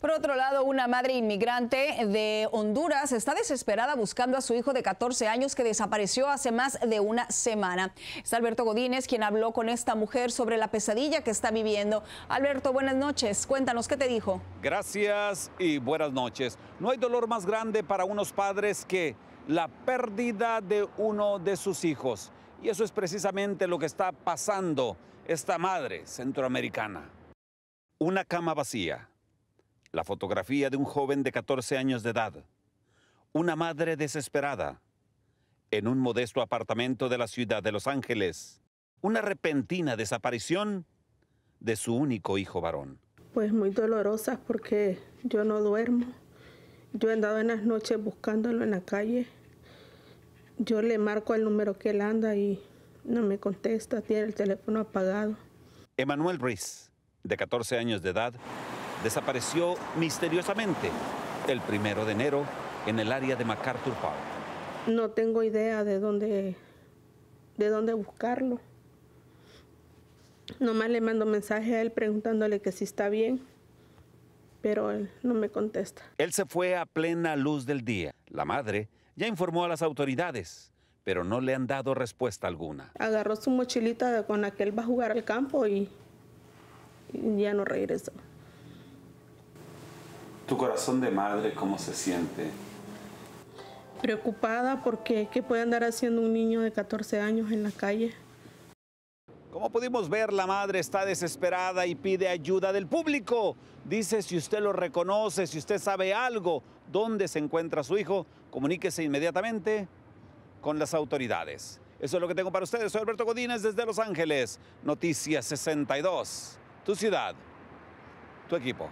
Por otro lado, una madre inmigrante de Honduras está desesperada buscando a su hijo de 14 años que desapareció hace más de una semana. Es Alberto Godínez quien habló con esta mujer sobre la pesadilla que está viviendo. Alberto, buenas noches. Cuéntanos qué te dijo. Gracias y buenas noches. No hay dolor más grande para unos padres que la pérdida de uno de sus hijos. Y eso es precisamente lo que está pasando esta madre centroamericana. Una cama vacía la fotografía de un joven de 14 años de edad, una madre desesperada, en un modesto apartamento de la ciudad de Los Ángeles, una repentina desaparición de su único hijo varón. Pues muy dolorosas porque yo no duermo. Yo he andado en las noches buscándolo en la calle. Yo le marco el número que él anda y no me contesta, tiene el teléfono apagado. Emanuel Ruiz, de 14 años de edad, desapareció misteriosamente el primero de enero en el área de MacArthur Park. No tengo idea de dónde, de dónde buscarlo. Nomás le mando mensaje a él preguntándole que si está bien, pero él no me contesta. Él se fue a plena luz del día. La madre ya informó a las autoridades, pero no le han dado respuesta alguna. Agarró su mochilita con la que él va a jugar al campo y ya no regresó. ¿Tu corazón de madre cómo se siente? Preocupada porque qué puede andar haciendo un niño de 14 años en la calle. Como pudimos ver, la madre está desesperada y pide ayuda del público. Dice si usted lo reconoce, si usted sabe algo, dónde se encuentra su hijo, comuníquese inmediatamente con las autoridades. Eso es lo que tengo para ustedes. Soy Alberto Godínez desde Los Ángeles. Noticias 62. Tu ciudad, tu equipo.